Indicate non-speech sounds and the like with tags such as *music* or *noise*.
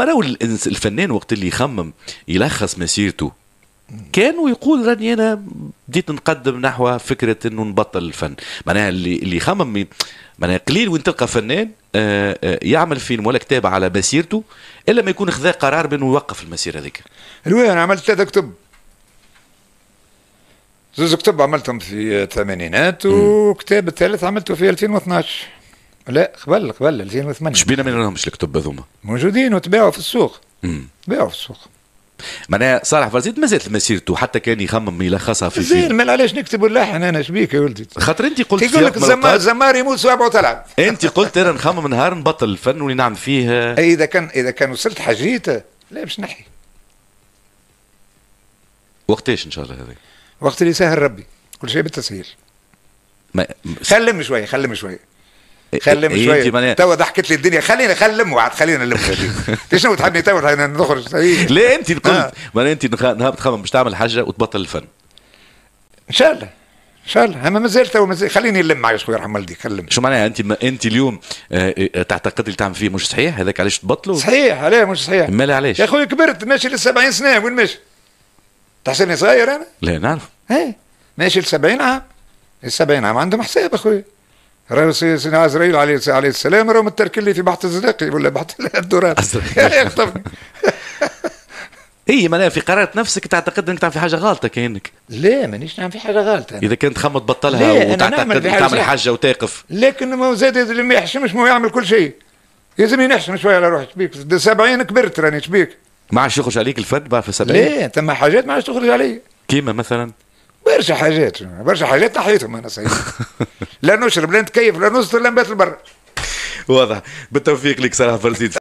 مره الفنان وقت اللي يخمم يلخص مسيرته كان ويقول راني انا بديت نقدم نحو فكره انه نبطل الفن معناها اللي اللي يخمم معناها قليل وين تلقى فنان آه، آه، يعمل فيلم ولا كتاب على مسيرته الا ما يكون خذا قرار بانه يوقف المسيره هذيك. الوي انا عملت ثلاثه كتب زوز كتب عملتهم في الثمانينات وكتاب الثالث عملته في 2012 لا قبل قبل 2008 شبينا من راهمش الكتب هذوما موجودين وتباعوا في السوق تباعوا في السوق معناها صالح فرزيد ما زالت مسيرته حتى كان يخمم يلخصها في زين ما علاش نكتب اللحن انا شبيك يا ولدي خاطر انت قلت يقول لك الزمار زمار يموت سبعه تلعب انت قلت انا نخمم نهار نبطل الفن واللي نعمل فيه اي اذا كان اذا كان وصلت حاجيته لا باش نحي وقتاش ان شاء الله هذا وقت اللي يسهل ربي كل شيء بالتسهيل ما... خلم شويه خلم شويه خلم إيه، شويه تو ضحكت لي الدنيا خلينا خلم وعد خلينا نلم *laughs* شنو تحبني تو نخرج إيه. لا انت قلت آه. ما انت نهار تخمم باش تعمل حاجه وتبطل الفن ان شاء الله ان شاء الله اما مازال تو مازال خليني نلم معايا خويا يرحم والديك خلم شو معناها انت ما انت اليوم آه، آه، تعتقد اللي تعمل فيه مش صحيح هذاك علاش تبطله صحيح عليه مش صحيح مالي علاش يا خويا كبرت ماشي لل 70 سنه وين ماشي تحسبني صغير انا لا نعرف ايه ماشي ل 70 عام ال 70 عام عندهم حساب اخويا راه سيدنا عزرائيل عليه عليه السلام راه متركن لي في بحث الزناقي ولا بحث الدوران يخطفني هي معناها في قرارة نفسك تعتقد انك تعمل في حاجه غلطه كانك لا مانيش نعمل في حاجه غلطه اذا كنت خمط بطلها وتعتقد تعمل حاجه وتقف لكن ما زاد اللي ما يحشمش ما يعمل كل شيء لازم ينحشم شويه على روحي شبيك 70 كبرت راني شبيك ما عادش يخرج عليك الفرد بقى في 70 لا ثم حاجات ما عادش تخرج علي كيما مثلا برشا حاجات برشا حاجات نحيتهم انا صحيح *laughs* لا نشرب لا نتكيف لا نسطر لا نبات البر واضح بالتوفيق لك صراحه فرزيد